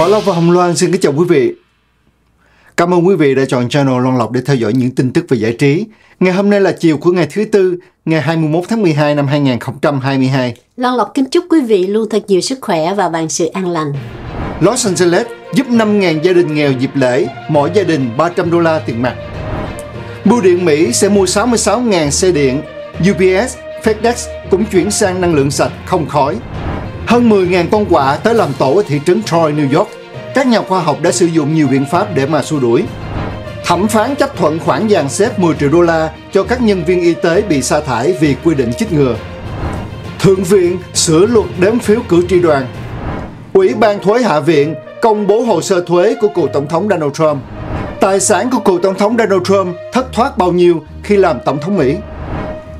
Bảo Lộc và Hồng Loan xin kính chào quý vị. Cảm ơn quý vị đã chọn channel Long Lộc để theo dõi những tin tức về giải trí. Ngày hôm nay là chiều của ngày thứ Tư, ngày 21 tháng 12 năm 2022. Long Lộc kính chúc quý vị luôn thật nhiều sức khỏe và vạn sự an lành. Los Angeles giúp 5.000 gia đình nghèo dịp lễ, mỗi gia đình 300 đô la tiền mặt. Bưu điện Mỹ sẽ mua 66.000 xe điện. UPS, FedEx cũng chuyển sang năng lượng sạch không khói. Hơn 10.000 con quạ tới làm tổ ở thị trấn Troy, New York. Các nhà khoa học đã sử dụng nhiều biện pháp để mà xua đuổi. Thẩm phán chấp thuận khoản dàn xếp 10 triệu đô la cho các nhân viên y tế bị sa thải vì quy định chích ngừa. Thượng viện sửa luật đếm phiếu cử tri đoàn. Ủy ban thuế Hạ viện công bố hồ sơ thuế của cựu tổng thống Donald Trump. Tài sản của cựu tổng thống Donald Trump thất thoát bao nhiêu khi làm tổng thống Mỹ?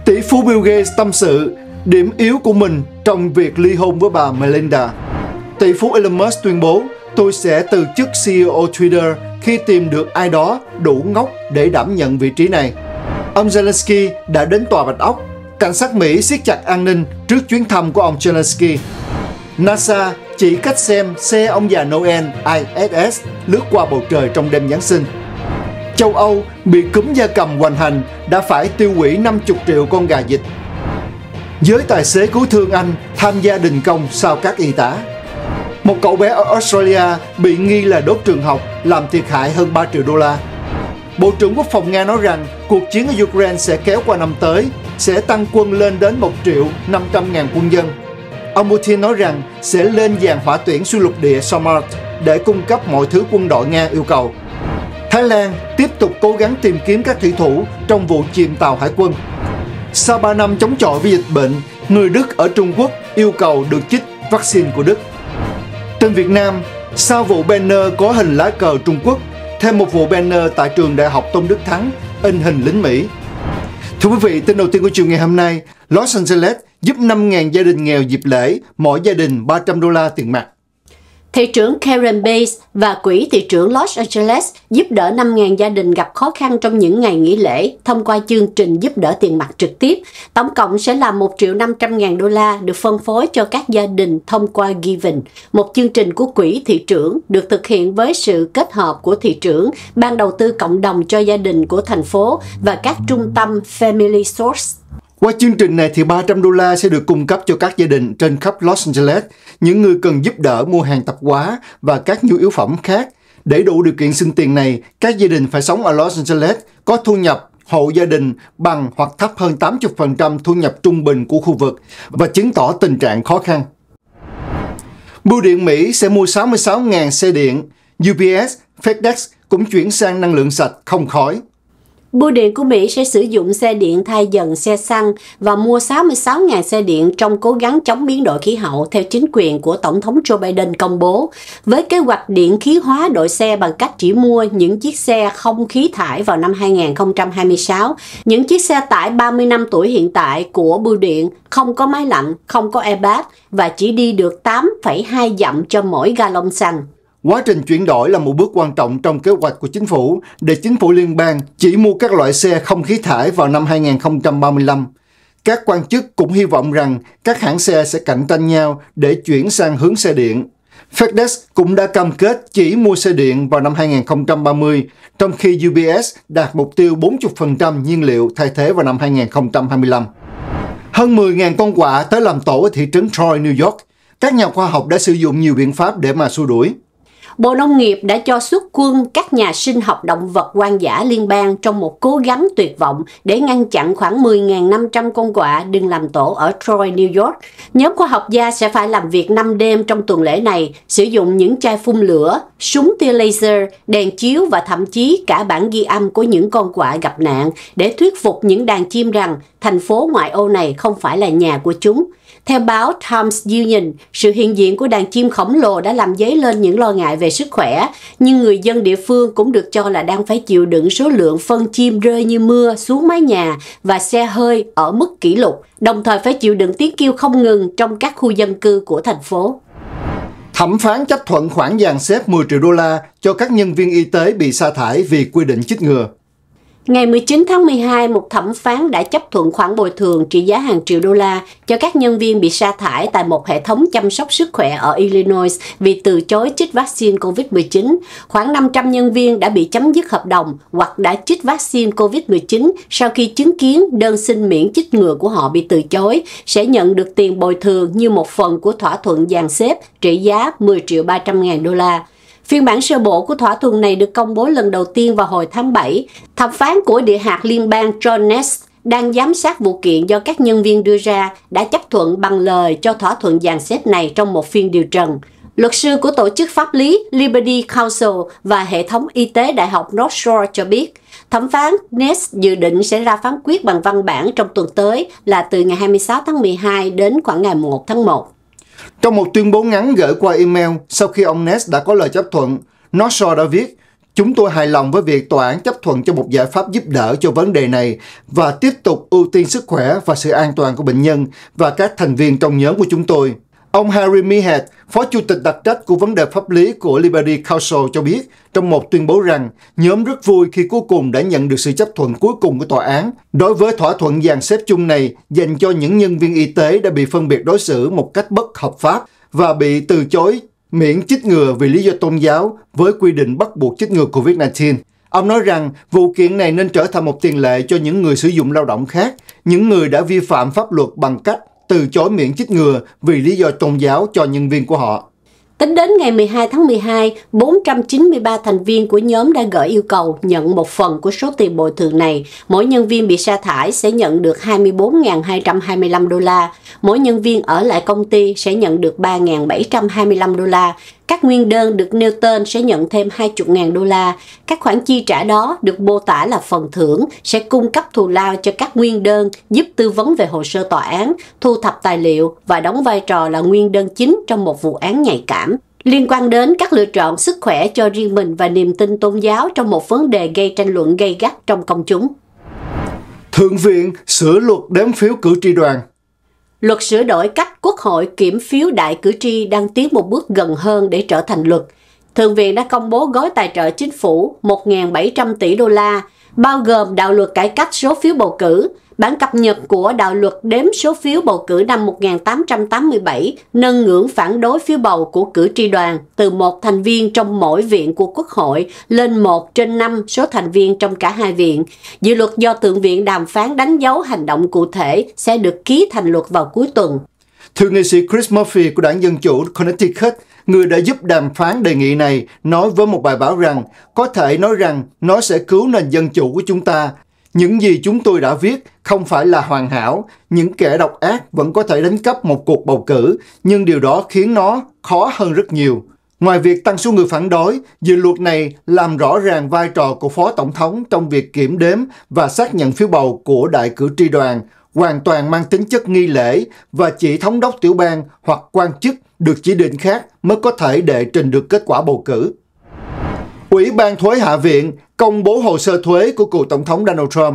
Tỷ phú Bill Gates tâm sự Điểm yếu của mình trong việc ly hôn với bà Melinda Tỷ phú Elon Musk tuyên bố tôi sẽ từ chức CEO Twitter khi tìm được ai đó đủ ngốc để đảm nhận vị trí này. Ông Zelensky đã đến tòa Bạch Ốc. Cảnh sát Mỹ siết chặt an ninh trước chuyến thăm của ông Zelensky. NASA chỉ cách xem xe ông già Noel ISS lướt qua bầu trời trong đêm Giáng sinh. Châu Âu bị cúm da cầm hoành hành đã phải tiêu hủy 50 triệu con gà dịch giới tài xế cứu thương Anh tham gia đình công sau các y tá. Một cậu bé ở Australia bị nghi là đốt trường học làm thiệt hại hơn 3 triệu đô la. Bộ trưởng Quốc phòng Nga nói rằng cuộc chiến ở Ukraine sẽ kéo qua năm tới, sẽ tăng quân lên đến 1 triệu 500 ngàn quân dân. Ông Putin nói rằng sẽ lên dàn hỏa tuyển xuyên lục địa Somart để cung cấp mọi thứ quân đội Nga yêu cầu. Thái Lan tiếp tục cố gắng tìm kiếm các thủy thủ trong vụ chìm tàu hải quân. Sau 3 năm chống chọi với dịch bệnh, người Đức ở Trung Quốc yêu cầu được chích vaccine của Đức. Trên Việt Nam, sau vụ banner có hình lá cờ Trung Quốc, thêm một vụ banner tại trường Đại học Tôn Đức Thắng in hình lính Mỹ. Thưa quý vị, tin đầu tiên của chiều ngày hôm nay, Los Angeles giúp 5.000 gia đình nghèo dịp lễ, mỗi gia đình 300 đô la tiền mặt. Thị trưởng Karen Bates và Quỹ Thị trưởng Los Angeles giúp đỡ 5.000 gia đình gặp khó khăn trong những ngày nghỉ lễ thông qua chương trình giúp đỡ tiền mặt trực tiếp. Tổng cộng sẽ là 1 triệu 500 ngàn đô la được phân phối cho các gia đình thông qua Giving, một chương trình của Quỹ Thị trưởng được thực hiện với sự kết hợp của Thị trưởng, Ban đầu tư cộng đồng cho gia đình của thành phố và các trung tâm Family Source. Qua chương trình này thì 300 đô la sẽ được cung cấp cho các gia đình trên khắp Los Angeles, những người cần giúp đỡ mua hàng tạp hóa và các nhu yếu phẩm khác. Để đủ điều kiện xin tiền này, các gia đình phải sống ở Los Angeles, có thu nhập hộ gia đình bằng hoặc thấp hơn 80% thu nhập trung bình của khu vực và chứng tỏ tình trạng khó khăn. Bưu điện Mỹ sẽ mua 66.000 xe điện. UPS, FedEx cũng chuyển sang năng lượng sạch không khói. Bưu điện của Mỹ sẽ sử dụng xe điện thay dần xe xăng và mua 66.000 xe điện trong cố gắng chống biến đổi khí hậu theo chính quyền của Tổng thống Joe Biden công bố, với kế hoạch điện khí hóa đội xe bằng cách chỉ mua những chiếc xe không khí thải vào năm 2026. Những chiếc xe tải 30 năm tuổi hiện tại của bưu điện không có máy lạnh, không có airbag và chỉ đi được 8,2 dặm cho mỗi gallon xăng. Quá trình chuyển đổi là một bước quan trọng trong kế hoạch của chính phủ để chính phủ liên bang chỉ mua các loại xe không khí thải vào năm 2035. Các quan chức cũng hy vọng rằng các hãng xe sẽ cạnh tranh nhau để chuyển sang hướng xe điện. FedEx cũng đã cam kết chỉ mua xe điện vào năm 2030, trong khi UPS đạt mục tiêu 40% nhiên liệu thay thế vào năm 2025. Hơn 10.000 con quạ tới làm tổ ở thị trấn Troy, New York. Các nhà khoa học đã sử dụng nhiều biện pháp để mà xua đuổi. Bộ Nông nghiệp đã cho xuất quân các nhà sinh học động vật hoang dã liên bang trong một cố gắng tuyệt vọng để ngăn chặn khoảng 10.500 con quạ đừng làm tổ ở Troy, New York. Nhóm khoa học gia sẽ phải làm việc 5 đêm trong tuần lễ này, sử dụng những chai phun lửa, súng tia laser, đèn chiếu và thậm chí cả bản ghi âm của những con quạ gặp nạn để thuyết phục những đàn chim rằng thành phố ngoại ô này không phải là nhà của chúng. Theo báo Times Union, sự hiện diện của đàn chim khổng lồ đã làm dấy lên những lo ngại về sức khỏe, nhưng người dân địa phương cũng được cho là đang phải chịu đựng số lượng phân chim rơi như mưa xuống mái nhà và xe hơi ở mức kỷ lục, đồng thời phải chịu đựng tiếng kêu không ngừng trong các khu dân cư của thành phố. Thẩm phán chấp thuận khoản dàn xếp 10 triệu đô la cho các nhân viên y tế bị sa thải vì quy định chích ngừa. Ngày 19 tháng 12, một thẩm phán đã chấp thuận khoản bồi thường trị giá hàng triệu đô la cho các nhân viên bị sa thải tại một hệ thống chăm sóc sức khỏe ở Illinois vì từ chối chích vaccine COVID-19. Khoảng 500 nhân viên đã bị chấm dứt hợp đồng hoặc đã chích vaccine COVID-19 sau khi chứng kiến đơn xin miễn chích ngừa của họ bị từ chối, sẽ nhận được tiền bồi thường như một phần của thỏa thuận dàn xếp trị giá 10 triệu 300 ngàn đô la. Phiên bản sơ bộ của thỏa thuận này được công bố lần đầu tiên vào hồi tháng 7. Thẩm phán của địa hạt liên bang John Ness đang giám sát vụ kiện do các nhân viên đưa ra đã chấp thuận bằng lời cho thỏa thuận dàn xếp này trong một phiên điều trần. Luật sư của tổ chức pháp lý Liberty Counsel và hệ thống y tế Đại học North Shore cho biết, thẩm phán Ness dự định sẽ ra phán quyết bằng văn bản trong tuần tới là từ ngày 26 tháng 12 đến khoảng ngày 1 tháng 1. Trong một tuyên bố ngắn gửi qua email sau khi ông Ness đã có lời chấp thuận, Northshore đã viết Chúng tôi hài lòng với việc tòa án chấp thuận cho một giải pháp giúp đỡ cho vấn đề này và tiếp tục ưu tiên sức khỏe và sự an toàn của bệnh nhân và các thành viên trong nhóm của chúng tôi. Ông Harry Meehan, Phó Chủ tịch đặc trách của vấn đề pháp lý của Liberty Council cho biết trong một tuyên bố rằng nhóm rất vui khi cuối cùng đã nhận được sự chấp thuận cuối cùng của tòa án đối với thỏa thuận dàn xếp chung này dành cho những nhân viên y tế đã bị phân biệt đối xử một cách bất hợp pháp và bị từ chối miễn chích ngừa vì lý do tôn giáo với quy định bắt buộc chích ngừa COVID-19. Ông nói rằng vụ kiện này nên trở thành một tiền lệ cho những người sử dụng lao động khác, những người đã vi phạm pháp luật bằng cách từ chối miễn chích ngừa vì lý do tôn giáo cho nhân viên của họ. Tính đến ngày 12 tháng 12, 493 thành viên của nhóm đã gửi yêu cầu nhận một phần của số tiền bồi thường này. Mỗi nhân viên bị sa thải sẽ nhận được 24.225 đô la. Mỗi nhân viên ở lại công ty sẽ nhận được 3.725 đô la. Các nguyên đơn được Newton sẽ nhận thêm 20.000 đô la. Các khoản chi trả đó được mô tả là phần thưởng, sẽ cung cấp thù lao cho các nguyên đơn, giúp tư vấn về hồ sơ tòa án, thu thập tài liệu và đóng vai trò là nguyên đơn chính trong một vụ án nhạy cảm liên quan đến các lựa chọn sức khỏe cho riêng mình và niềm tin tôn giáo trong một vấn đề gây tranh luận gây gắt trong công chúng. Thượng viện sửa luật đếm phiếu cử tri đoàn Luật sửa đổi cách Quốc hội kiểm phiếu đại cử tri đang tiến một bước gần hơn để trở thành luật. Thượng viện đã công bố gói tài trợ chính phủ 1.700 tỷ đô la bao gồm đạo luật cải cách số phiếu bầu cử, bản cập nhật của đạo luật đếm số phiếu bầu cử năm 1887 nâng ngưỡng phản đối phiếu bầu của cử tri đoàn từ một thành viên trong mỗi viện của Quốc hội lên một trên năm số thành viên trong cả hai viện. Dự luật do Thượng viện đàm phán đánh dấu hành động cụ thể sẽ được ký thành luật vào cuối tuần. Thượng nghị sĩ Chris Murphy của đảng Dân Chủ Connecticut, người đã giúp đàm phán đề nghị này, nói với một bài báo rằng có thể nói rằng nó sẽ cứu nền dân chủ của chúng ta. Những gì chúng tôi đã viết không phải là hoàn hảo, những kẻ độc ác vẫn có thể đánh cắp một cuộc bầu cử, nhưng điều đó khiến nó khó hơn rất nhiều. Ngoài việc tăng số người phản đối, dự luật này làm rõ ràng vai trò của Phó Tổng thống trong việc kiểm đếm và xác nhận phiếu bầu của đại cử tri đoàn, hoàn toàn mang tính chất nghi lễ và chỉ thống đốc tiểu bang hoặc quan chức được chỉ định khác mới có thể đệ trình được kết quả bầu cử. Ủy ban thuế Hạ viện công bố hồ sơ thuế của cựu Tổng thống Donald Trump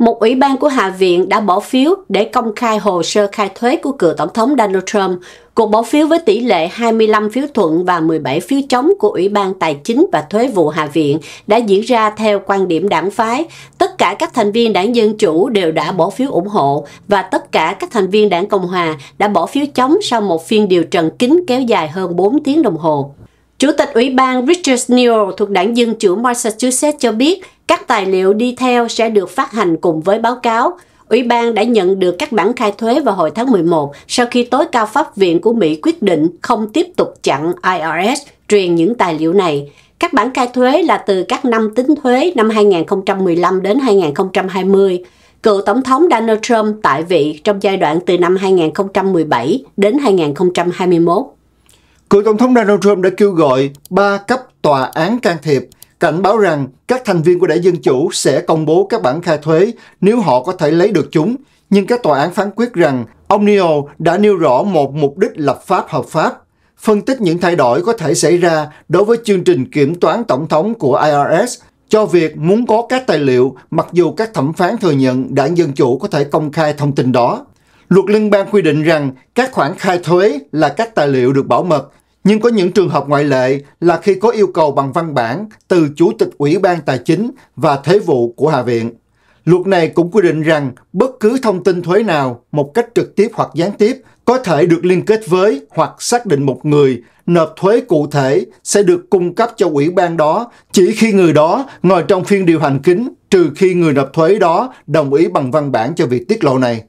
một ủy ban của Hạ viện đã bỏ phiếu để công khai hồ sơ khai thuế của cựu Tổng thống Donald Trump. Cuộc bỏ phiếu với tỷ lệ 25 phiếu thuận và 17 phiếu chống của Ủy ban Tài chính và Thuế vụ Hạ viện đã diễn ra theo quan điểm đảng phái. Tất cả các thành viên đảng Dân Chủ đều đã bỏ phiếu ủng hộ và tất cả các thành viên đảng Cộng Hòa đã bỏ phiếu chống sau một phiên điều trần kín kéo dài hơn 4 tiếng đồng hồ. Chủ tịch Ủy ban Richard Neal thuộc đảng Dân chủ Massachusetts cho biết các tài liệu đi theo sẽ được phát hành cùng với báo cáo. Ủy ban đã nhận được các bản khai thuế vào hồi tháng 11 sau khi tối cao pháp viện của Mỹ quyết định không tiếp tục chặn IRS truyền những tài liệu này. Các bản khai thuế là từ các năm tính thuế năm 2015 đến 2020. Cựu Tổng thống Donald Trump tại vị trong giai đoạn từ năm 2017 đến 2021. Cựu Tổng thống Donald Trump đã kêu gọi ba cấp tòa án can thiệp, cảnh báo rằng các thành viên của đảng Dân Chủ sẽ công bố các bản khai thuế nếu họ có thể lấy được chúng. Nhưng các tòa án phán quyết rằng ông Neal đã nêu rõ một mục đích lập pháp hợp pháp, phân tích những thay đổi có thể xảy ra đối với chương trình kiểm toán tổng thống của IRS cho việc muốn có các tài liệu mặc dù các thẩm phán thừa nhận đảng Dân Chủ có thể công khai thông tin đó. Luật liên bang quy định rằng các khoản khai thuế là các tài liệu được bảo mật nhưng có những trường hợp ngoại lệ là khi có yêu cầu bằng văn bản từ Chủ tịch Ủy ban Tài chính và Thế vụ của Hạ viện. Luật này cũng quy định rằng bất cứ thông tin thuế nào một cách trực tiếp hoặc gián tiếp có thể được liên kết với hoặc xác định một người nộp thuế cụ thể sẽ được cung cấp cho ủy ban đó chỉ khi người đó ngồi trong phiên điều hành kín trừ khi người nộp thuế đó đồng ý bằng văn bản cho việc tiết lộ này.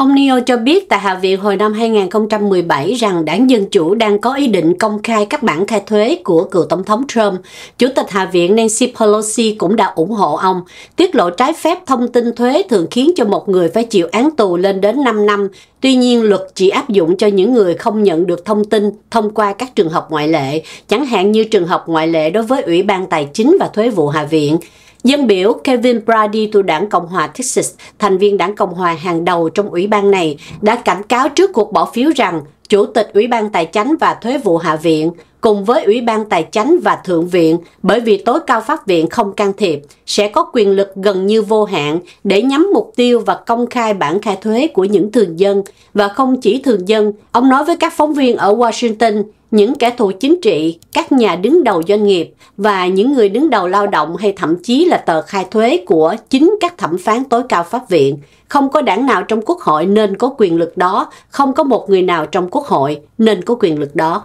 Ông Neo cho biết tại Hạ viện hồi năm 2017 rằng đảng Dân Chủ đang có ý định công khai các bản khai thuế của cựu Tổng thống Trump. Chủ tịch Hạ viện Nancy Pelosi cũng đã ủng hộ ông. Tiết lộ trái phép thông tin thuế thường khiến cho một người phải chịu án tù lên đến 5 năm. Tuy nhiên, luật chỉ áp dụng cho những người không nhận được thông tin thông qua các trường hợp ngoại lệ, chẳng hạn như trường hợp ngoại lệ đối với Ủy ban Tài chính và Thuế vụ Hạ viện. Dân biểu Kevin Brady thuộc đảng Cộng hòa Texas, thành viên đảng Cộng hòa hàng đầu trong ủy ban này, đã cảnh cáo trước cuộc bỏ phiếu rằng Chủ tịch Ủy ban Tài chánh và Thuế vụ Hạ viện cùng với Ủy ban Tài chánh và Thượng viện bởi vì tối cao pháp viện không can thiệp, sẽ có quyền lực gần như vô hạn để nhắm mục tiêu và công khai bản khai thuế của những thường dân. Và không chỉ thường dân, ông nói với các phóng viên ở Washington, những kẻ thù chính trị, các nhà đứng đầu doanh nghiệp và những người đứng đầu lao động hay thậm chí là tờ khai thuế của chính các thẩm phán tối cao pháp viện. Không có đảng nào trong quốc hội nên có quyền lực đó, không có một người nào trong quốc hội nên có quyền lực đó.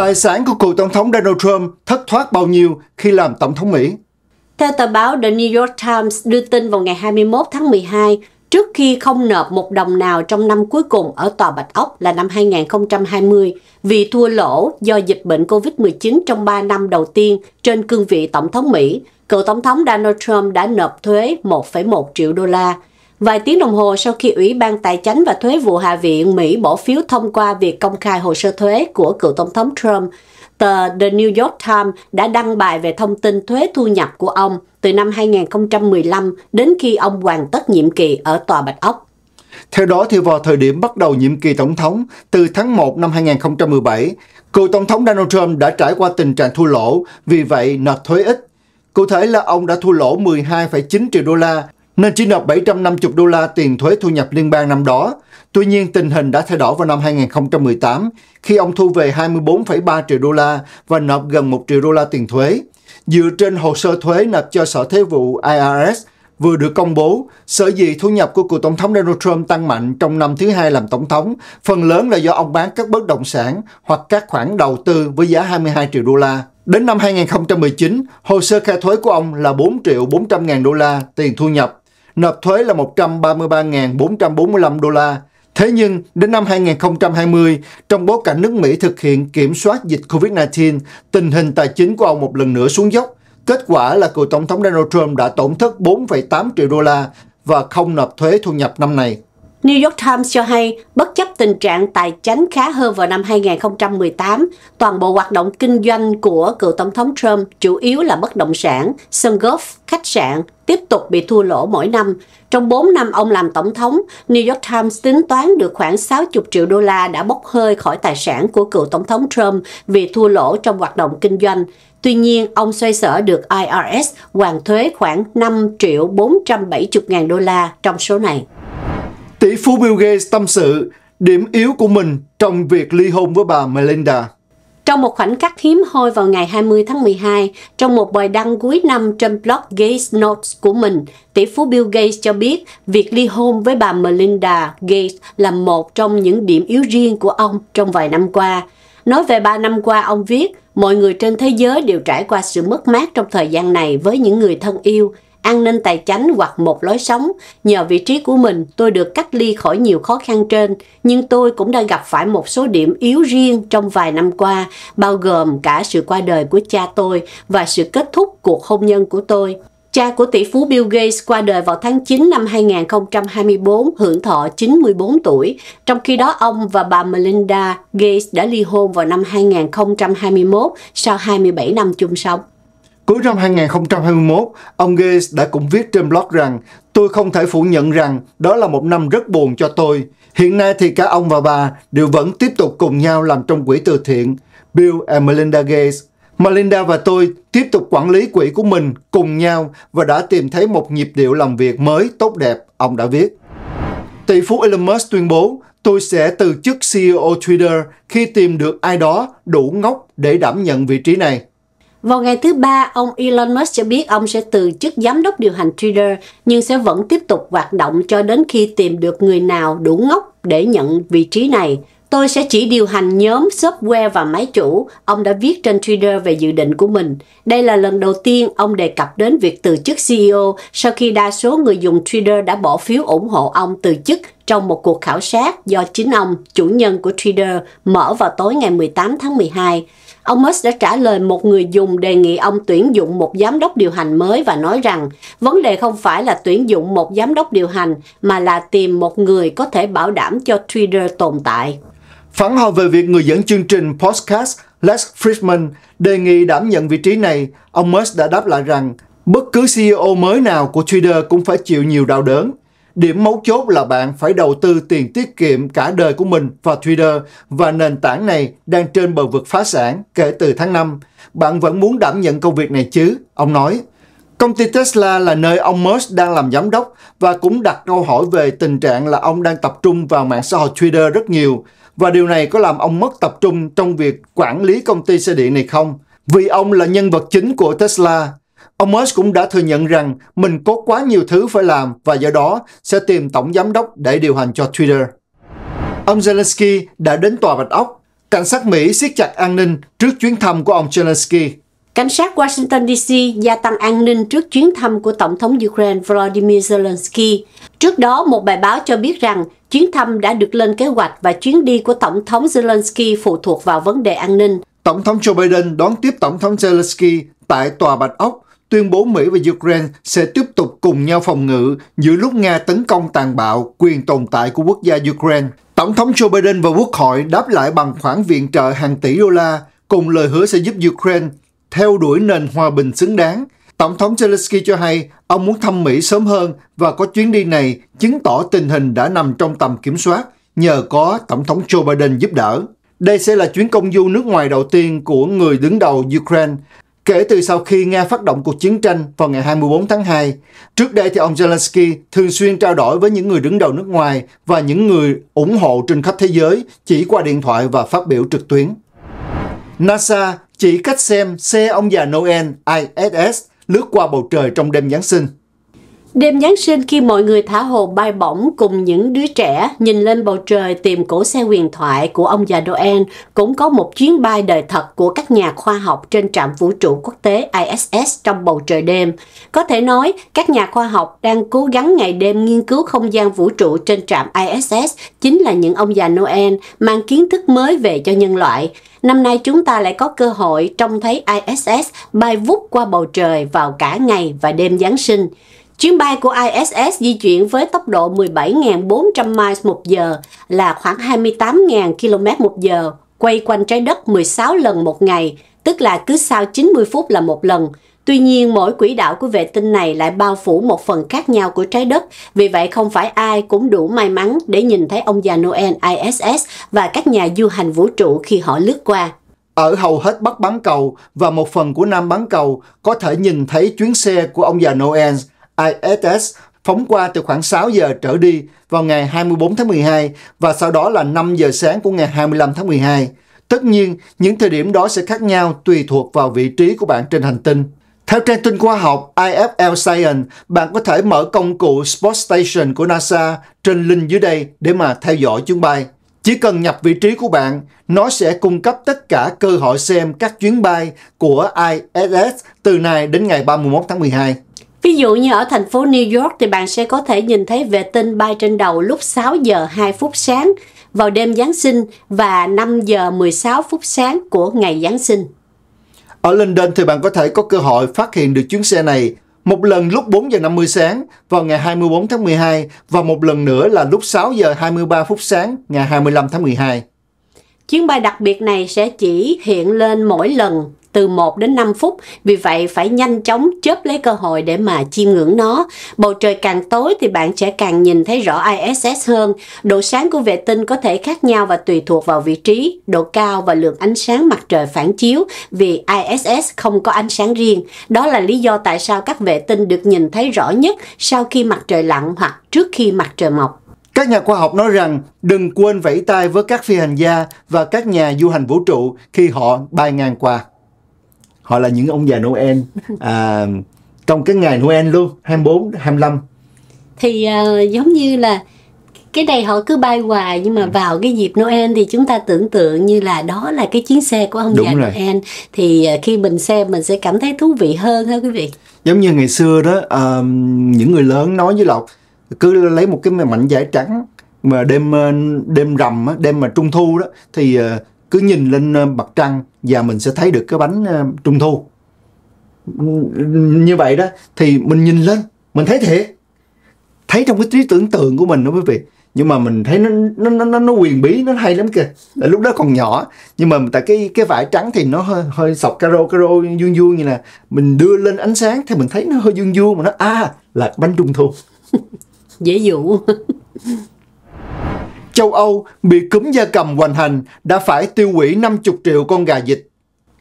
Tài sản của cựu Tổng thống Donald Trump thất thoát bao nhiêu khi làm Tổng thống Mỹ? Theo tờ báo The New York Times đưa tin vào ngày 21 tháng 12, trước khi không nộp một đồng nào trong năm cuối cùng ở Tòa Bạch Ốc là năm 2020 vì thua lỗ do dịch bệnh COVID-19 trong 3 năm đầu tiên trên cương vị Tổng thống Mỹ, cựu Tổng thống Donald Trump đã nộp thuế 1,1 triệu đô la. Vài tiếng đồng hồ sau khi Ủy ban Tài chánh và Thuế vụ Hạ viện Mỹ bỏ phiếu thông qua việc công khai hồ sơ thuế của cựu Tổng thống Trump, tờ The New York Times đã đăng bài về thông tin thuế thu nhập của ông từ năm 2015 đến khi ông hoàn tất nhiệm kỳ ở Tòa Bạch Ốc. Theo đó thì vào thời điểm bắt đầu nhiệm kỳ tổng thống từ tháng 1 năm 2017, cựu tổng thống Donald Trump đã trải qua tình trạng thua lỗ, vì vậy nộp thuế ít. Cụ thể là ông đã thua lỗ 12,9 triệu đô la nên chỉ nộp 750 đô la tiền thuế thu nhập liên bang năm đó. Tuy nhiên, tình hình đã thay đổi vào năm 2018 khi ông thu về 24,3 triệu đô la và nộp gần 1 triệu đô la tiền thuế. Dựa trên hồ sơ thuế nộp cho Sở Thế vụ IRS vừa được công bố, sở dĩ thu nhập của cựu Tổng thống Donald Trump tăng mạnh trong năm thứ hai làm Tổng thống, phần lớn là do ông bán các bất động sản hoặc các khoản đầu tư với giá 22 triệu đô la. Đến năm 2019, hồ sơ khai thuế của ông là 4 triệu 400 ngàn đô la tiền thu nhập nộp thuế là 133.445 đô la. Thế nhưng, đến năm 2020, trong bối cảnh nước Mỹ thực hiện kiểm soát dịch COVID-19, tình hình tài chính của ông một lần nữa xuống dốc. Kết quả là cựu Tổng thống Donald Trump đã tổn thất 4,8 triệu đô la và không nộp thuế thu nhập năm này. New York Times cho hay, bất chấp tình trạng tài chánh khá hơn vào năm 2018, toàn bộ hoạt động kinh doanh của cựu Tổng thống Trump chủ yếu là bất động sản, sân golf, khách sạn, tiếp tục bị thua lỗ mỗi năm. Trong 4 năm ông làm tổng thống, New York Times tính toán được khoảng 60 triệu đô la đã bốc hơi khỏi tài sản của cựu Tổng thống Trump vì thua lỗ trong hoạt động kinh doanh. Tuy nhiên, ông xoay sở được IRS hoàn thuế khoảng 5 triệu 470 ngàn đô la trong số này. Tỷ phú Bill Gates tâm sự điểm yếu của mình trong việc ly hôn với bà Melinda. Trong một khoảnh khắc hiếm hoi vào ngày 20 tháng 12, trong một bài đăng cuối năm trên blog Gates Notes của mình, tỷ phú Bill Gates cho biết việc ly hôn với bà Melinda Gates là một trong những điểm yếu riêng của ông trong vài năm qua. Nói về ba năm qua, ông viết, mọi người trên thế giới đều trải qua sự mất mát trong thời gian này với những người thân yêu an ninh tài chánh hoặc một lối sống. Nhờ vị trí của mình, tôi được cách ly khỏi nhiều khó khăn trên, nhưng tôi cũng đã gặp phải một số điểm yếu riêng trong vài năm qua, bao gồm cả sự qua đời của cha tôi và sự kết thúc cuộc hôn nhân của tôi. Cha của tỷ phú Bill Gates qua đời vào tháng 9 năm 2024, hưởng thọ 94 tuổi, trong khi đó ông và bà Melinda Gates đã ly hôn vào năm 2021 sau 27 năm chung sống. Cuối năm 2021, ông Gates đã cũng viết trên blog rằng Tôi không thể phủ nhận rằng đó là một năm rất buồn cho tôi. Hiện nay thì cả ông và bà đều vẫn tiếp tục cùng nhau làm trong quỹ từ thiện Bill and Melinda Gates. Melinda và tôi tiếp tục quản lý quỹ của mình cùng nhau và đã tìm thấy một nhịp điệu làm việc mới tốt đẹp, ông đã viết. Tỷ phú Elon Musk tuyên bố, tôi sẽ từ chức CEO Twitter khi tìm được ai đó đủ ngốc để đảm nhận vị trí này. Vào ngày thứ ba, ông Elon Musk cho biết ông sẽ từ chức giám đốc điều hành Twitter nhưng sẽ vẫn tiếp tục hoạt động cho đến khi tìm được người nào đủ ngốc để nhận vị trí này. Tôi sẽ chỉ điều hành nhóm, software và máy chủ, ông đã viết trên Twitter về dự định của mình. Đây là lần đầu tiên ông đề cập đến việc từ chức CEO sau khi đa số người dùng Twitter đã bỏ phiếu ủng hộ ông từ chức trong một cuộc khảo sát do chính ông, chủ nhân của Twitter, mở vào tối ngày 18 tháng 12. Ông Musk đã trả lời một người dùng đề nghị ông tuyển dụng một giám đốc điều hành mới và nói rằng vấn đề không phải là tuyển dụng một giám đốc điều hành mà là tìm một người có thể bảo đảm cho Twitter tồn tại. Phản hồi về việc người dẫn chương trình podcast Les Friedman đề nghị đảm nhận vị trí này, ông Musk đã đáp lại rằng bất cứ CEO mới nào của Twitter cũng phải chịu nhiều đau đớn. Điểm mấu chốt là bạn phải đầu tư tiền tiết kiệm cả đời của mình vào Twitter và nền tảng này đang trên bờ vực phá sản kể từ tháng 5. Bạn vẫn muốn đảm nhận công việc này chứ? Ông nói. Công ty Tesla là nơi ông Musk đang làm giám đốc và cũng đặt câu hỏi về tình trạng là ông đang tập trung vào mạng xã hội Twitter rất nhiều. Và điều này có làm ông mất tập trung trong việc quản lý công ty xe điện này không? Vì ông là nhân vật chính của Tesla, Ông Musk cũng đã thừa nhận rằng mình có quá nhiều thứ phải làm và do đó sẽ tìm tổng giám đốc để điều hành cho Twitter. Ông Zelensky đã đến tòa Bạch Ốc. Cảnh sát Mỹ siết chặt an ninh trước chuyến thăm của ông Zelensky. Cảnh sát Washington DC gia tăng an ninh trước chuyến thăm của Tổng thống Ukraine vladimir Zelensky. Trước đó, một bài báo cho biết rằng chuyến thăm đã được lên kế hoạch và chuyến đi của Tổng thống Zelensky phụ thuộc vào vấn đề an ninh. Tổng thống Joe Biden đón tiếp Tổng thống Zelensky tại Tòa Bạch Ốc tuyên bố Mỹ và Ukraine sẽ tiếp tục cùng nhau phòng ngự giữa lúc Nga tấn công tàn bạo quyền tồn tại của quốc gia Ukraine. Tổng thống Joe Biden và Quốc hội đáp lại bằng khoản viện trợ hàng tỷ đô la cùng lời hứa sẽ giúp Ukraine theo đuổi nền hòa bình xứng đáng. Tổng thống Zelensky cho hay ông muốn thăm Mỹ sớm hơn và có chuyến đi này chứng tỏ tình hình đã nằm trong tầm kiểm soát nhờ có Tổng thống Joe Biden giúp đỡ. Đây sẽ là chuyến công du nước ngoài đầu tiên của người đứng đầu Ukraine. Kể từ sau khi Nga phát động cuộc chiến tranh vào ngày 24 tháng 2, trước đây thì ông Zelensky thường xuyên trao đổi với những người đứng đầu nước ngoài và những người ủng hộ trên khắp thế giới chỉ qua điện thoại và phát biểu trực tuyến. NASA chỉ cách xem xe ông già Noel ISS lướt qua bầu trời trong đêm Giáng sinh. Đêm Giáng sinh khi mọi người thả hồn bay bổng cùng những đứa trẻ nhìn lên bầu trời tìm cổ xe huyền thoại của ông già Noel cũng có một chuyến bay đời thật của các nhà khoa học trên trạm vũ trụ quốc tế ISS trong bầu trời đêm. Có thể nói, các nhà khoa học đang cố gắng ngày đêm nghiên cứu không gian vũ trụ trên trạm ISS chính là những ông già Noel mang kiến thức mới về cho nhân loại. Năm nay chúng ta lại có cơ hội trông thấy ISS bay vút qua bầu trời vào cả ngày và đêm Giáng sinh. Chuyến bay của ISS di chuyển với tốc độ 17.400 miles một giờ là khoảng 28.000 km một giờ, quay quanh trái đất 16 lần một ngày, tức là cứ sau 90 phút là một lần. Tuy nhiên, mỗi quỹ đạo của vệ tinh này lại bao phủ một phần khác nhau của trái đất, vì vậy không phải ai cũng đủ may mắn để nhìn thấy ông già Noel ISS và các nhà du hành vũ trụ khi họ lướt qua. Ở hầu hết bắc bán cầu và một phần của nam bán cầu có thể nhìn thấy chuyến xe của ông già Noel – ISS phóng qua từ khoảng 6 giờ trở đi vào ngày 24 tháng 12 và sau đó là 5 giờ sáng của ngày 25 tháng 12. Tất nhiên, những thời điểm đó sẽ khác nhau tùy thuộc vào vị trí của bạn trên hành tinh. Theo trang tin khoa học IFL Science, bạn có thể mở công cụ Spot Station của NASA trên link dưới đây để mà theo dõi chuyến bay. Chỉ cần nhập vị trí của bạn, nó sẽ cung cấp tất cả cơ hội xem các chuyến bay của ISS từ nay đến ngày 31 tháng 12. Ví dụ như ở thành phố New York thì bạn sẽ có thể nhìn thấy vệ tinh bay trên đầu lúc 6 giờ 2 phút sáng vào đêm Giáng sinh và 5 giờ 16 phút sáng của ngày Giáng sinh. Ở London thì bạn có thể có cơ hội phát hiện được chuyến xe này một lần lúc 4 giờ 50 sáng vào ngày 24 tháng 12 và một lần nữa là lúc 6 giờ 23 phút sáng ngày 25 tháng 12. Chuyến bay đặc biệt này sẽ chỉ hiện lên mỗi lần từ 1 đến 5 phút, vì vậy phải nhanh chóng chớp lấy cơ hội để mà chiêm ngưỡng nó. Bầu trời càng tối thì bạn sẽ càng nhìn thấy rõ ISS hơn. Độ sáng của vệ tinh có thể khác nhau và tùy thuộc vào vị trí, độ cao và lượng ánh sáng mặt trời phản chiếu vì ISS không có ánh sáng riêng. Đó là lý do tại sao các vệ tinh được nhìn thấy rõ nhất sau khi mặt trời lặn hoặc trước khi mặt trời mọc. Các nhà khoa học nói rằng đừng quên vẫy tay với các phi hành gia và các nhà du hành vũ trụ khi họ bay ngang qua họ là những ông già Noel à, trong cái ngày Noel luôn 24 25 thì uh, giống như là cái này họ cứ bay hoài nhưng mà ừ. vào cái dịp Noel thì chúng ta tưởng tượng như là đó là cái chuyến xe của ông Đúng già rồi. Noel thì à, khi mình xem mình sẽ cảm thấy thú vị hơn ha quý vị giống như ngày xưa đó uh, những người lớn nói với lộc cứ lấy một cái mảnh vải trắng mà đêm đêm rằm đêm mà trung thu đó thì uh, cứ nhìn lên ờ, mặt trăng và mình sẽ thấy được cái bánh ờ, trung thu như vậy đó thì mình nhìn lên mình thấy thiệt thấy trong cái trí tưởng tượng của mình đó quý vị nhưng mà mình thấy nó nó nó nó quyền bí nó hay lắm kìa là lúc đó còn nhỏ nhưng mà tại cái cái vải trắng thì nó hơi hơi sọc caro caro vuông vuông như nè mình đưa lên ánh sáng thì mình thấy nó hơi vuông vuông mà nó a à, là bánh trung thu dễ dụ châu Âu bị cúm gia cầm hoành hành đã phải tiêu hủy 50 triệu con gà dịch.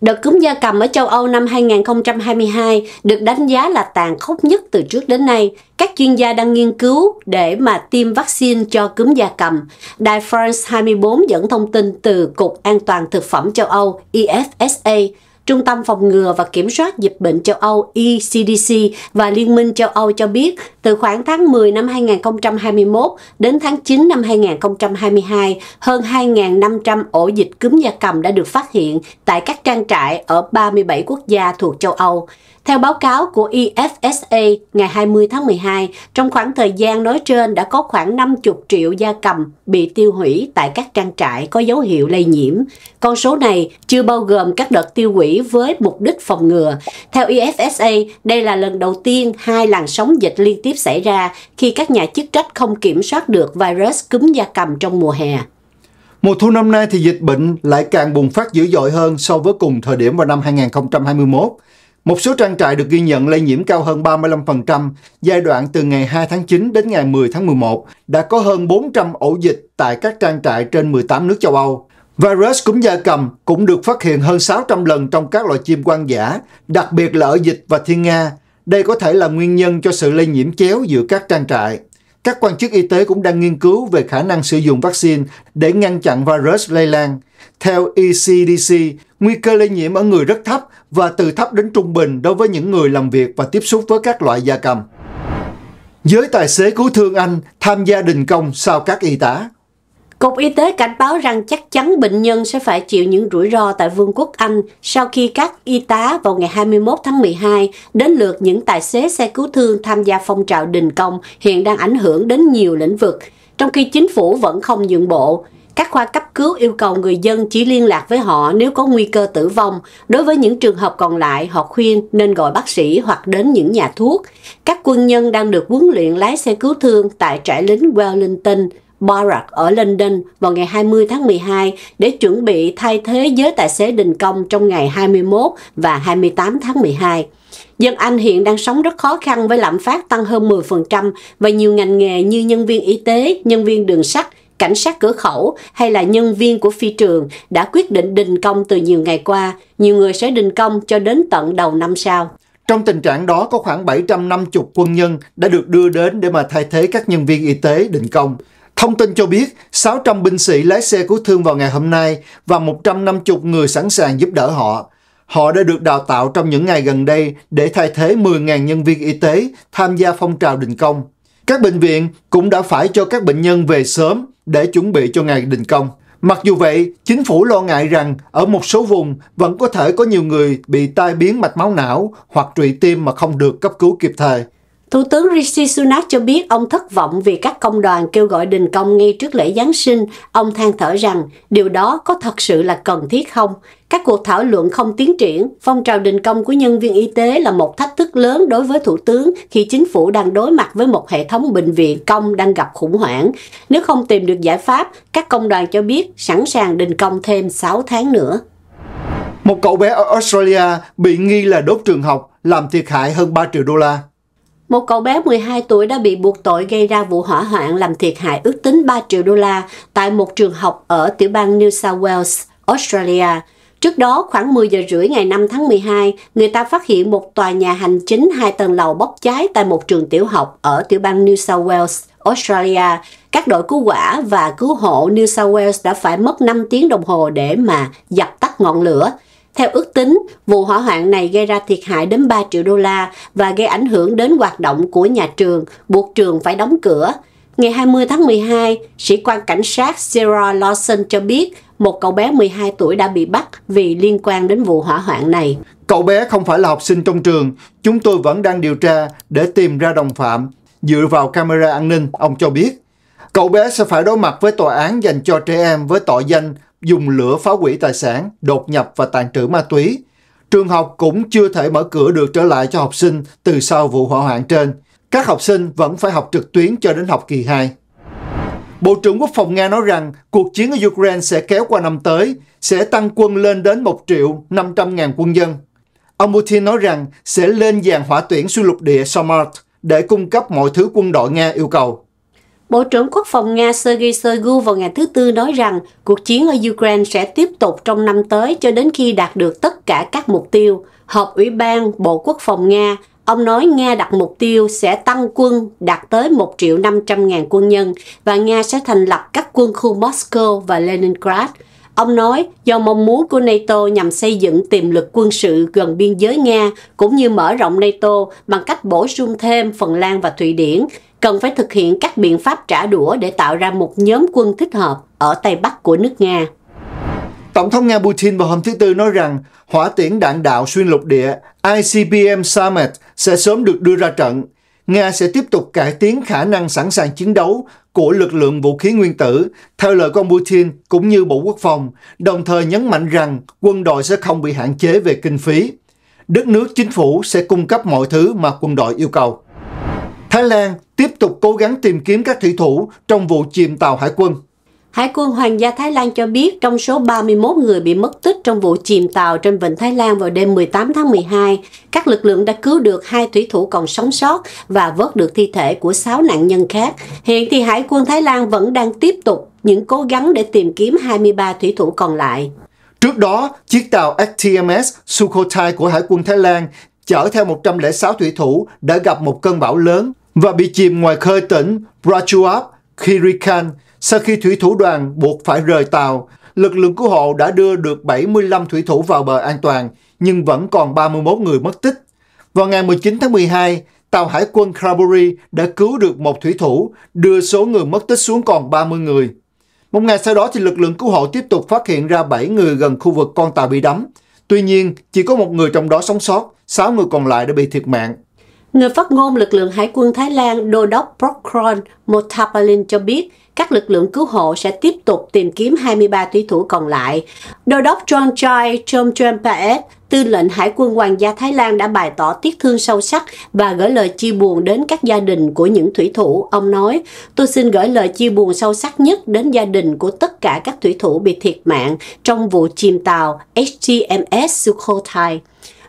Đợt cúm gia cầm ở châu Âu năm 2022 được đánh giá là tàn khốc nhất từ trước đến nay. Các chuyên gia đang nghiên cứu để mà tiêm vaccine cho cúm gia cầm. Đài France 24 dẫn thông tin từ Cục An toàn Thực phẩm châu Âu EFSA Trung tâm Phòng ngừa và Kiểm soát Dịch bệnh châu Âu ECDC và Liên minh châu Âu cho biết, từ khoảng tháng 10 năm 2021 đến tháng 9 năm 2022, hơn 2.500 ổ dịch cúm da cầm đã được phát hiện tại các trang trại ở 37 quốc gia thuộc châu Âu. Theo báo cáo của EFSA ngày 20 tháng 12, trong khoảng thời gian nói trên đã có khoảng 50 triệu gia cầm bị tiêu hủy tại các trang trại có dấu hiệu lây nhiễm. Con số này chưa bao gồm các đợt tiêu hủy với mục đích phòng ngừa. Theo EFSA, đây là lần đầu tiên hai làn sóng dịch liên tiếp xảy ra khi các nhà chức trách không kiểm soát được virus cúm gia cầm trong mùa hè. Mùa thu năm nay thì dịch bệnh lại càng bùng phát dữ dội hơn so với cùng thời điểm vào năm 2021. Một số trang trại được ghi nhận lây nhiễm cao hơn 35%, giai đoạn từ ngày 2 tháng 9 đến ngày 10 tháng 11 đã có hơn 400 ổ dịch tại các trang trại trên 18 nước châu Âu. Virus cúm gia cầm cũng được phát hiện hơn 600 lần trong các loại chim quan giả, đặc biệt là ở dịch và thiên nga. Đây có thể là nguyên nhân cho sự lây nhiễm chéo giữa các trang trại. Các quan chức y tế cũng đang nghiên cứu về khả năng sử dụng vaccine để ngăn chặn virus lây lan. Theo ECDC, nguy cơ lây nhiễm ở người rất thấp và từ thấp đến trung bình đối với những người làm việc và tiếp xúc với các loại gia cầm. Giới tài xế cứu thương Anh tham gia đình công sau các y tá. Cục Y tế cảnh báo rằng chắc chắn bệnh nhân sẽ phải chịu những rủi ro tại Vương quốc Anh sau khi các y tá vào ngày 21 tháng 12 đến lượt những tài xế xe cứu thương tham gia phong trào đình công hiện đang ảnh hưởng đến nhiều lĩnh vực, trong khi chính phủ vẫn không nhượng bộ. Các khoa cấp cứu yêu cầu người dân chỉ liên lạc với họ nếu có nguy cơ tử vong. Đối với những trường hợp còn lại, họ khuyên nên gọi bác sĩ hoặc đến những nhà thuốc. Các quân nhân đang được huấn luyện lái xe cứu thương tại trại lính Wellington – Borac ở London vào ngày 20 tháng 12 để chuẩn bị thay thế giới tài xế đình công trong ngày 21 và 28 tháng 12. Dân Anh hiện đang sống rất khó khăn với lạm phát tăng hơn 10% và nhiều ngành nghề như nhân viên y tế, nhân viên đường sắt, cảnh sát cửa khẩu hay là nhân viên của phi trường đã quyết định đình công từ nhiều ngày qua. Nhiều người sẽ đình công cho đến tận đầu năm sau. Trong tình trạng đó có khoảng 750 quân nhân đã được đưa đến để mà thay thế các nhân viên y tế đình công. Thông tin cho biết 600 binh sĩ lái xe cứu thương vào ngày hôm nay và 150 người sẵn sàng giúp đỡ họ. Họ đã được đào tạo trong những ngày gần đây để thay thế 10.000 nhân viên y tế tham gia phong trào đình công. Các bệnh viện cũng đã phải cho các bệnh nhân về sớm để chuẩn bị cho ngày đình công. Mặc dù vậy, chính phủ lo ngại rằng ở một số vùng vẫn có thể có nhiều người bị tai biến mạch máu não hoặc trụy tim mà không được cấp cứu kịp thời. Thủ tướng Rishi Sunak cho biết ông thất vọng vì các công đoàn kêu gọi đình công ngay trước lễ Giáng sinh. Ông than thở rằng điều đó có thật sự là cần thiết không? Các cuộc thảo luận không tiến triển, phong trào đình công của nhân viên y tế là một thách thức lớn đối với Thủ tướng khi chính phủ đang đối mặt với một hệ thống bệnh viện công đang gặp khủng hoảng. Nếu không tìm được giải pháp, các công đoàn cho biết sẵn sàng đình công thêm 6 tháng nữa. Một cậu bé ở Australia bị nghi là đốt trường học, làm thiệt hại hơn 3 triệu đô la. Một cậu bé 12 tuổi đã bị buộc tội gây ra vụ hỏa hoạn làm thiệt hại ước tính 3 triệu đô la tại một trường học ở tiểu bang New South Wales, Australia. Trước đó, khoảng 10 giờ rưỡi ngày 5 tháng 12, người ta phát hiện một tòa nhà hành chính hai tầng lầu bốc cháy tại một trường tiểu học ở tiểu bang New South Wales, Australia. Các đội cứu hỏa và cứu hộ New South Wales đã phải mất 5 tiếng đồng hồ để mà dập tắt ngọn lửa. Theo ước tính, vụ hỏa hoạn này gây ra thiệt hại đến 3 triệu đô la và gây ảnh hưởng đến hoạt động của nhà trường, buộc trường phải đóng cửa. Ngày 20 tháng 12, sĩ quan cảnh sát Sarah Lawson cho biết một cậu bé 12 tuổi đã bị bắt vì liên quan đến vụ hỏa hoạn này. Cậu bé không phải là học sinh trong trường. Chúng tôi vẫn đang điều tra để tìm ra đồng phạm. Dựa vào camera an ninh, ông cho biết. Cậu bé sẽ phải đối mặt với tòa án dành cho trẻ em với tội danh dùng lửa phá hủy tài sản, đột nhập và tàn trữ ma túy. Trường học cũng chưa thể mở cửa được trở lại cho học sinh từ sau vụ hỏa hoạn trên. Các học sinh vẫn phải học trực tuyến cho đến học kỳ 2. Bộ trưởng Quốc phòng Nga nói rằng cuộc chiến ở Ukraine sẽ kéo qua năm tới, sẽ tăng quân lên đến 1 triệu 500 ngàn quân dân. Ông Putin nói rằng sẽ lên dàn hỏa tuyển xuyên lục địa Samart để cung cấp mọi thứ quân đội Nga yêu cầu. Bộ trưởng Quốc phòng Nga Sergei Shoigu vào ngày thứ Tư nói rằng cuộc chiến ở Ukraine sẽ tiếp tục trong năm tới cho đến khi đạt được tất cả các mục tiêu. Họp Ủy ban Bộ Quốc phòng Nga, ông nói Nga đặt mục tiêu sẽ tăng quân đạt tới 1 triệu 500 ngàn quân nhân và Nga sẽ thành lập các quân khu Moscow và Leningrad. Ông nói do mong muốn của NATO nhằm xây dựng tiềm lực quân sự gần biên giới Nga cũng như mở rộng NATO bằng cách bổ sung thêm Phần Lan và Thụy Điển, cần phải thực hiện các biện pháp trả đũa để tạo ra một nhóm quân thích hợp ở Tây Bắc của nước Nga. Tổng thống Nga Putin vào hôm thứ Tư nói rằng hỏa tiễn đạn đạo xuyên lục địa ICBM Summit sẽ sớm được đưa ra trận. Nga sẽ tiếp tục cải tiến khả năng sẵn sàng chiến đấu của lực lượng vũ khí nguyên tử, theo lời của ông Putin cũng như Bộ Quốc phòng, đồng thời nhấn mạnh rằng quân đội sẽ không bị hạn chế về kinh phí. Đất nước chính phủ sẽ cung cấp mọi thứ mà quân đội yêu cầu. Thái Lan tiếp tục cố gắng tìm kiếm các thủy thủ trong vụ chìm tàu hải quân. Hải quân Hoàng gia Thái Lan cho biết trong số 31 người bị mất tích trong vụ chìm tàu trên vịnh Thái Lan vào đêm 18 tháng 12, các lực lượng đã cứu được hai thủy thủ còn sống sót và vớt được thi thể của 6 nạn nhân khác. Hiện thì Hải quân Thái Lan vẫn đang tiếp tục những cố gắng để tìm kiếm 23 thủy thủ còn lại. Trước đó, chiếc tàu HTMS Sukhothai của Hải quân Thái Lan chở theo 106 thủy thủ đã gặp một cơn bão lớn và bị chìm ngoài khơi tỉnh Prachuap Kirikan sau khi thủy thủ đoàn buộc phải rời tàu. Lực lượng cứu hộ đã đưa được 75 thủy thủ vào bờ an toàn, nhưng vẫn còn 31 người mất tích. Vào ngày 19 tháng 12, tàu hải quân Kraburi đã cứu được một thủy thủ, đưa số người mất tích xuống còn 30 người. Một ngày sau đó thì lực lượng cứu hộ tiếp tục phát hiện ra 7 người gần khu vực con tàu bị đắm. Tuy nhiên, chỉ có một người trong đó sống sót, 6 người còn lại đã bị thiệt mạng. Người phát ngôn lực lượng Hải quân Thái Lan Đô đốc Prokron Motapalin cho biết các lực lượng cứu hộ sẽ tiếp tục tìm kiếm 23 thủy thủ còn lại. Đô đốc John Chai Chomchonpaet, tư lệnh Hải quân Hoàng gia Thái Lan đã bày tỏ tiếc thương sâu sắc và gửi lời chia buồn đến các gia đình của những thủy thủ. Ông nói, tôi xin gửi lời chia buồn sâu sắc nhất đến gia đình của tất cả các thủy thủ bị thiệt mạng trong vụ chìm tàu HTMS Sukhothai.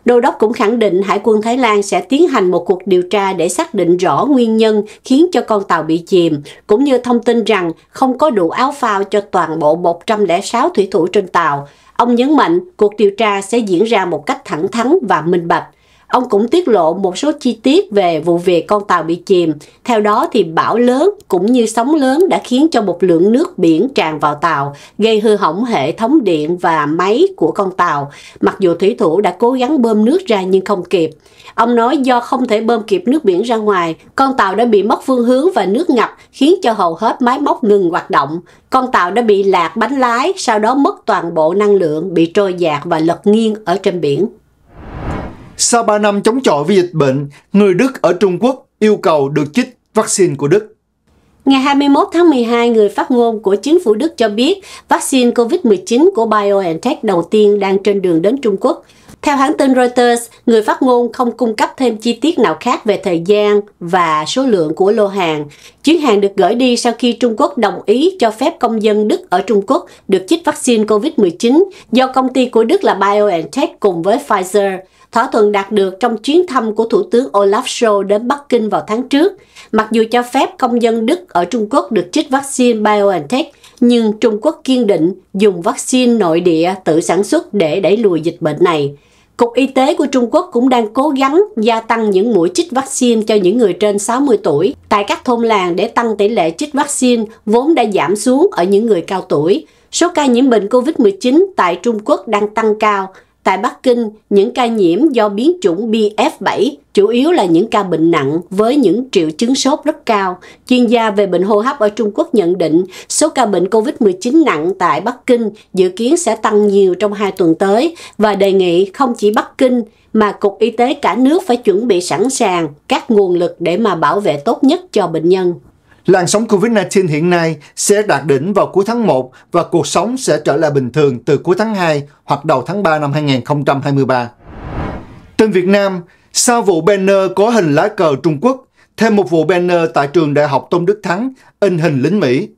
Đô đốc cũng khẳng định Hải quân Thái Lan sẽ tiến hành một cuộc điều tra để xác định rõ nguyên nhân khiến cho con tàu bị chìm, cũng như thông tin rằng không có đủ áo phao cho toàn bộ 106 thủy thủ trên tàu. Ông nhấn mạnh cuộc điều tra sẽ diễn ra một cách thẳng thắn và minh bạch. Ông cũng tiết lộ một số chi tiết về vụ việc con tàu bị chìm. Theo đó thì bão lớn cũng như sóng lớn đã khiến cho một lượng nước biển tràn vào tàu, gây hư hỏng hệ thống điện và máy của con tàu. Mặc dù thủy thủ đã cố gắng bơm nước ra nhưng không kịp. Ông nói do không thể bơm kịp nước biển ra ngoài, con tàu đã bị mất phương hướng và nước ngập khiến cho hầu hết máy móc ngừng hoạt động. Con tàu đã bị lạc bánh lái, sau đó mất toàn bộ năng lượng, bị trôi dạt và lật nghiêng ở trên biển. Sau 3 năm chống chọi với dịch bệnh, người Đức ở Trung Quốc yêu cầu được chích vaccine của Đức. Ngày 21 tháng 12, người phát ngôn của chính phủ Đức cho biết vaccine COVID-19 của BioNTech đầu tiên đang trên đường đến Trung Quốc. Theo hãng tin Reuters, người phát ngôn không cung cấp thêm chi tiết nào khác về thời gian và số lượng của lô hàng. Chuyến hàng được gửi đi sau khi Trung Quốc đồng ý cho phép công dân Đức ở Trung Quốc được chích vaccine COVID-19 do công ty của Đức là BioNTech cùng với Pfizer – thỏa thuận đạt được trong chuyến thăm của Thủ tướng Olaf Scholz đến Bắc Kinh vào tháng trước, mặc dù cho phép công dân Đức ở Trung Quốc được chích vaccine BioNTech, nhưng Trung Quốc kiên định dùng vaccine nội địa tự sản xuất để đẩy lùi dịch bệnh này. Cục Y tế của Trung Quốc cũng đang cố gắng gia tăng những mũi chích vaccine cho những người trên 60 tuổi tại các thôn làng để tăng tỷ lệ chích vaccine vốn đã giảm xuống ở những người cao tuổi. Số ca nhiễm bệnh COVID-19 tại Trung Quốc đang tăng cao, Tại Bắc Kinh, những ca nhiễm do biến chủng BF7 chủ yếu là những ca bệnh nặng với những triệu chứng sốt rất cao. Chuyên gia về bệnh hô hấp ở Trung Quốc nhận định số ca bệnh COVID-19 nặng tại Bắc Kinh dự kiến sẽ tăng nhiều trong hai tuần tới và đề nghị không chỉ Bắc Kinh mà Cục Y tế cả nước phải chuẩn bị sẵn sàng các nguồn lực để mà bảo vệ tốt nhất cho bệnh nhân. Làn sóng COVID-19 hiện nay sẽ đạt đỉnh vào cuối tháng 1 và cuộc sống sẽ trở lại bình thường từ cuối tháng 2 hoặc đầu tháng 3 năm 2023. Tin Việt Nam, sau vụ banner có hình lá cờ Trung Quốc, thêm một vụ banner tại trường Đại học Tôn Đức Thắng, in hình lính Mỹ.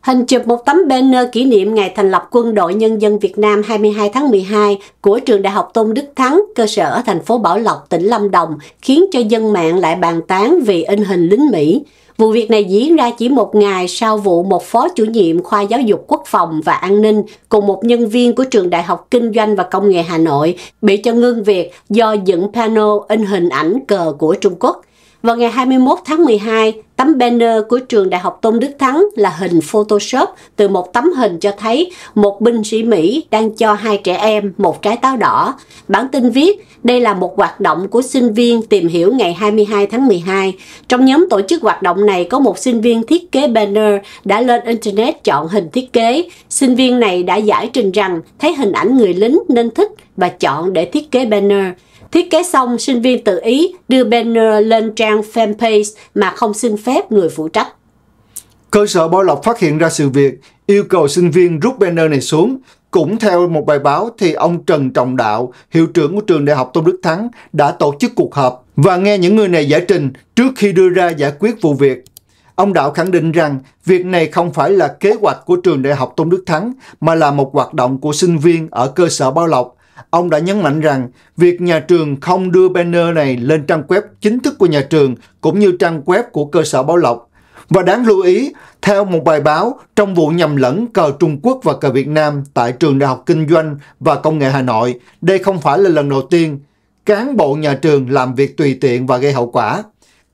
Hình chụp một tấm banner kỷ niệm ngày thành lập Quân đội Nhân dân Việt Nam 22 tháng 12 của trường Đại học Tôn Đức Thắng, cơ sở ở thành phố Bảo Lộc, tỉnh Lâm Đồng, khiến cho dân mạng lại bàn tán vì in hình lính Mỹ. Vụ việc này diễn ra chỉ một ngày sau vụ một phó chủ nhiệm khoa giáo dục quốc phòng và an ninh cùng một nhân viên của trường Đại học Kinh doanh và Công nghệ Hà Nội bị cho ngưng việc do dựng panel in hình ảnh cờ của Trung Quốc – vào ngày 21 tháng 12, tấm banner của trường Đại học Tôn Đức Thắng là hình Photoshop từ một tấm hình cho thấy một binh sĩ Mỹ đang cho hai trẻ em một trái táo đỏ. Bản tin viết đây là một hoạt động của sinh viên tìm hiểu ngày 22 tháng 12. Trong nhóm tổ chức hoạt động này có một sinh viên thiết kế banner đã lên Internet chọn hình thiết kế. Sinh viên này đã giải trình rằng thấy hình ảnh người lính nên thích và chọn để thiết kế banner. Thiết kế xong, sinh viên tự ý đưa banner lên trang fanpage mà không xin phép người phụ trách. Cơ sở Bảo Lộc phát hiện ra sự việc, yêu cầu sinh viên rút banner này xuống. Cũng theo một bài báo thì ông Trần Trọng Đạo, hiệu trưởng của trường Đại học Tôn Đức Thắng đã tổ chức cuộc họp và nghe những người này giải trình trước khi đưa ra giải quyết vụ việc. Ông Đạo khẳng định rằng việc này không phải là kế hoạch của trường Đại học Tôn Đức Thắng mà là một hoạt động của sinh viên ở cơ sở Bảo Lộc Ông đã nhấn mạnh rằng việc nhà trường không đưa banner này lên trang web chính thức của nhà trường cũng như trang web của cơ sở báo lộc. Và đáng lưu ý, theo một bài báo trong vụ nhầm lẫn cờ Trung Quốc và cờ Việt Nam tại Trường Đại học Kinh doanh và Công nghệ Hà Nội, đây không phải là lần đầu tiên cán bộ nhà trường làm việc tùy tiện và gây hậu quả.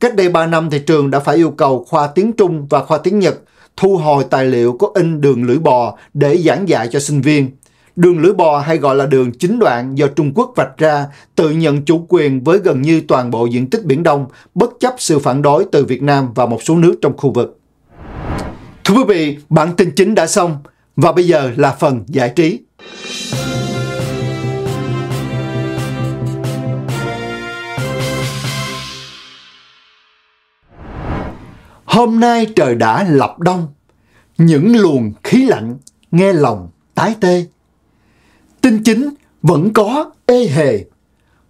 Cách đây 3 năm thì trường đã phải yêu cầu khoa tiếng Trung và khoa tiếng Nhật thu hồi tài liệu có in đường lưỡi bò để giảng dạy cho sinh viên. Đường lưỡi bò hay gọi là đường chính đoạn do Trung Quốc vạch ra tự nhận chủ quyền với gần như toàn bộ diện tích Biển Đông, bất chấp sự phản đối từ Việt Nam và một số nước trong khu vực. Thưa quý vị, bản tin chính đã xong và bây giờ là phần giải trí. Hôm nay trời đã lập đông, những luồng khí lạnh nghe lòng tái tê tin chính vẫn có ê hề.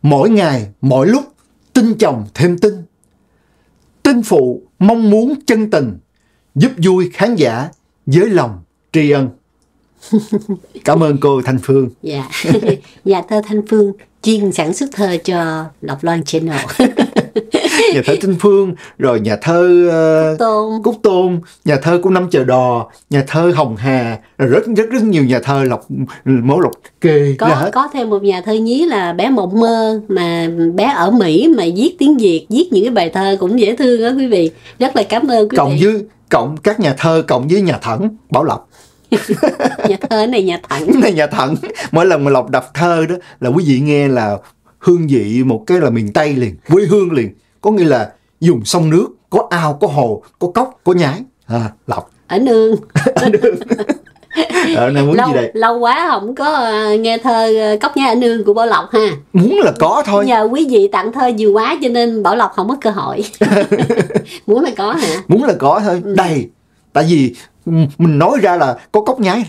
Mỗi ngày, mỗi lúc, tin chồng thêm tin. Tin phụ mong muốn chân tình, giúp vui khán giả với lòng tri ân. Cảm ơn cô Thanh Phương. Dạ, dạ thơ Thanh Phương chuyên sản xuất thơ cho Lộc Loan Channel. nhà thơ Trinh Phương rồi nhà thơ uh, Cúc, Tôn. Cúc Tôn nhà thơ của năm chợ đò nhà thơ Hồng Hà rồi rất rất rất nhiều nhà thơ lộc mẫu lộc kê có hết. có thêm một nhà thơ nhí là bé mộng mơ mà bé ở Mỹ mà viết tiếng Việt viết những cái bài thơ cũng dễ thương đó quý vị rất là cảm ơn quý cộng vị cộng với cộng các nhà thơ cộng với nhà thẩn Bảo Lộc nhà thơ này nhà thẳng này nhà thẳng mỗi lần mà lộc đọc thơ đó là quý vị nghe là hương vị một cái là miền Tây liền, quê hương liền. Có nghĩa là dùng sông nước, có ao, có hồ, có cốc, có nhái. À, lọc. Ở nương. ở nương. Ờ, muốn lâu, gì đây? lâu quá không có ờ, nghe thơ ờ, cốc nhái ở nương của Bảo Lộc ha muốn là có thôi nhờ quý vị tặng thơ nhiều quá cho nên Bảo Lộc không mất cơ hội muốn là có hả muốn là có thôi ừ. đầy tại vì mình nói ra là có cốc nhái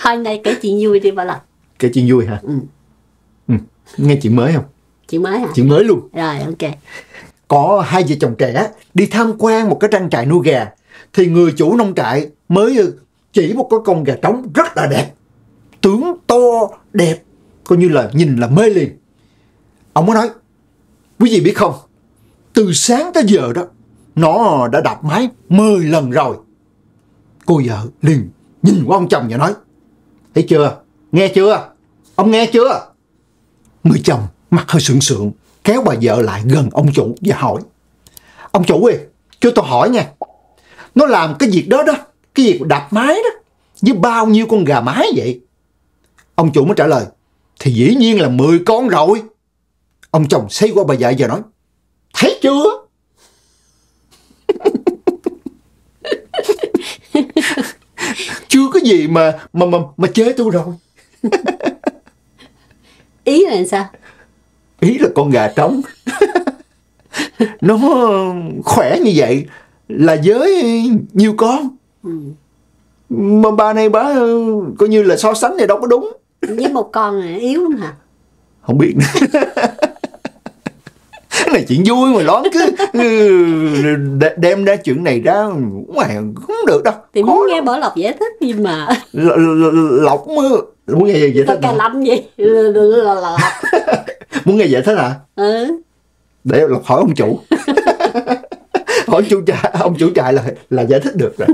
thôi này kể chuyện vui đi Bảo Lộc kể chuyện vui hả ừ nghe chuyện mới không chuyện mới hả chuyện mới luôn rồi ok có hai vợ chồng trẻ đi tham quan một cái trang trại nuôi gà thì người chủ nông trại mới ừ, chỉ một cái con gà trống rất là đẹp tướng to đẹp coi như là nhìn là mê liền ông mới nói quý vị biết không từ sáng tới giờ đó nó đã đạp máy 10 lần rồi cô vợ liền nhìn qua ông chồng và nói thấy chưa nghe chưa ông nghe chưa Người chồng mặt hơi sượng sượng, kéo bà vợ lại gần ông chủ và hỏi. Ông chủ ơi, cho tôi hỏi nha. Nó làm cái việc đó đó, cái việc đạp mái đó, với bao nhiêu con gà mái vậy? Ông chủ mới trả lời, thì dĩ nhiên là 10 con rồi. Ông chồng xây qua bà vợ và nói, thấy chưa? chưa có gì mà mà mà, mà chế tôi rồi ý là sao ý là con gà trống nó khỏe như vậy là giới nhiều con ừ. mà bà này bà coi như là so sánh này đâu có đúng với một con yếu lắm hả không biết cái này chuyện vui mà lón cứ ừ, đem ra chuyện này ra ngoài không được đâu thì muốn nghe bỏ lọc giải thích gì mà lọc muốn nghe giải thích cà lâm gì muốn nghe giải thích hả ừ để lọc hỏi ông chủ hỏi chủ trại ông chủ trại là là giải thích được rồi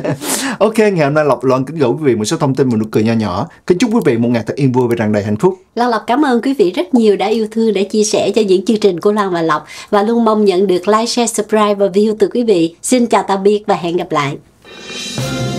ok ngày hôm nay lộc loan kính gửi quý vị một số thông tin một nụ cười nho nhỏ kính chúc quý vị một ngày thật yên vui và tràn đầy hạnh phúc lan lộc cảm ơn quý vị rất nhiều đã yêu thương để chia sẻ cho những chương trình của lan và lộc và luôn mong nhận được like share subscribe và view từ quý vị xin chào tạm biệt và hẹn gặp lại